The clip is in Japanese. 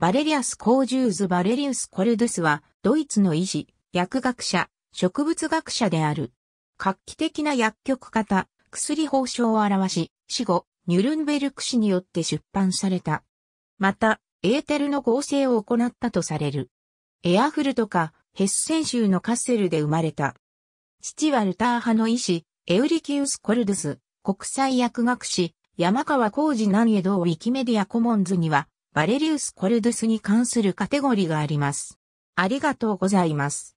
バレリアス・コージューズ・バレリウス・コルドゥスは、ドイツの医師、薬学者、植物学者である。画期的な薬局型、薬法書を表し、死後、ニュルンベルク市によって出版された。また、エーテルの合成を行ったとされる。エアフルとか、ヘッセン州のカッセルで生まれた。父はルター派の医師、エウリキウス・コルドゥス、国際薬学士、山川浩二南江堂ウィキメディアコモンズには、バレリウス・コルドゥスに関するカテゴリがあります。ありがとうございます。